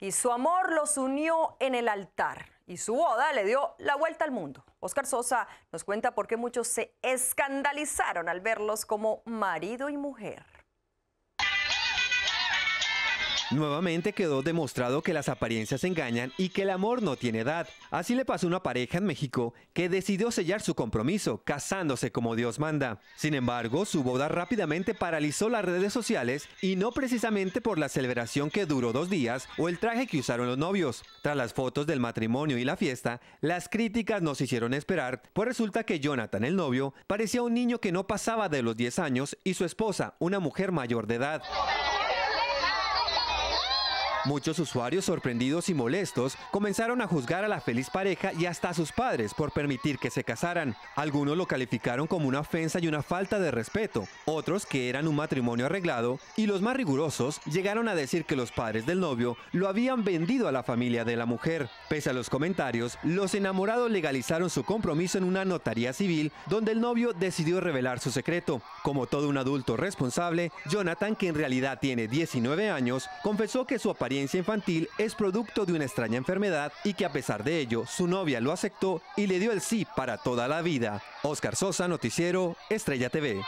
y su amor los unió en el altar y su boda le dio la vuelta al mundo. Oscar Sosa nos cuenta por qué muchos se escandalizaron al verlos como marido y mujer. Nuevamente quedó demostrado que las apariencias engañan y que el amor no tiene edad. Así le pasó a una pareja en México que decidió sellar su compromiso, casándose como Dios manda. Sin embargo, su boda rápidamente paralizó las redes sociales y no precisamente por la celebración que duró dos días o el traje que usaron los novios. Tras las fotos del matrimonio y la fiesta, las críticas nos hicieron esperar, pues resulta que Jonathan, el novio, parecía un niño que no pasaba de los 10 años y su esposa, una mujer mayor de edad. Muchos usuarios sorprendidos y molestos comenzaron a juzgar a la feliz pareja y hasta a sus padres por permitir que se casaran. Algunos lo calificaron como una ofensa y una falta de respeto, otros que eran un matrimonio arreglado y los más rigurosos llegaron a decir que los padres del novio lo habían vendido a la familia de la mujer. Pese a los comentarios, los enamorados legalizaron su compromiso en una notaría civil donde el novio decidió revelar su secreto. Como todo un adulto responsable, Jonathan, que en realidad tiene 19 años, confesó que su apariencia infantil es producto de una extraña enfermedad y que a pesar de ello su novia lo aceptó y le dio el sí para toda la vida. Oscar Sosa, Noticiero, Estrella TV.